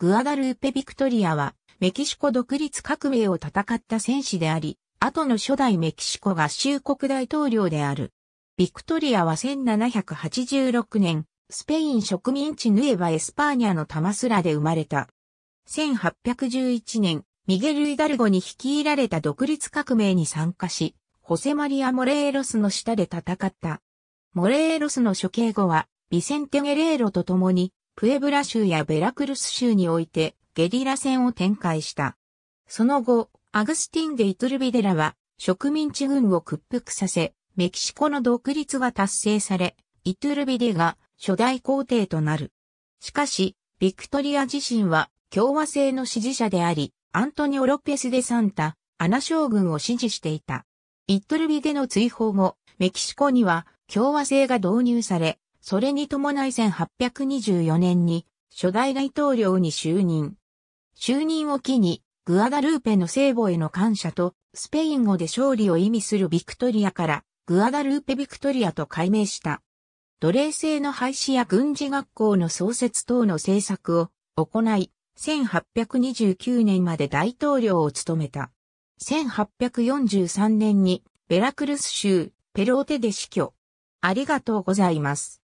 グアダルーペ・ビクトリアは、メキシコ独立革命を戦った戦士であり、後の初代メキシコ合衆国大統領である。ビクトリアは1786年、スペイン植民地ヌエバ・エスパーニャのタマスラで生まれた。1811年、ミゲル・イダルゴに率いられた独立革命に参加し、ホセマリア・モレーロスの下で戦った。モレーロスの処刑後は、ビセンテ・ゲレーロと共に、プエブラ州やベラクルス州においてゲリラ戦を展開した。その後、アグスティン・デ・イトゥルビデラは植民地軍を屈服させ、メキシコの独立が達成され、イトゥルビデが初代皇帝となる。しかし、ビクトリア自身は共和制の支持者であり、アントニオ・ロペス・デ・サンタ、アナ将軍を支持していた。イトトルビデの追放後、メキシコには共和制が導入され、それに伴い1824年に初代大統領に就任。就任を機に、グアダルーペの聖母への感謝と、スペイン語で勝利を意味するビクトリアから、グアダルーペ・ビクトリアと改名した。奴隷制の廃止や軍事学校の創設等の政策を行い、1829年まで大統領を務めた。1843年にベラクルス州ペローテで死去。ありがとうございます。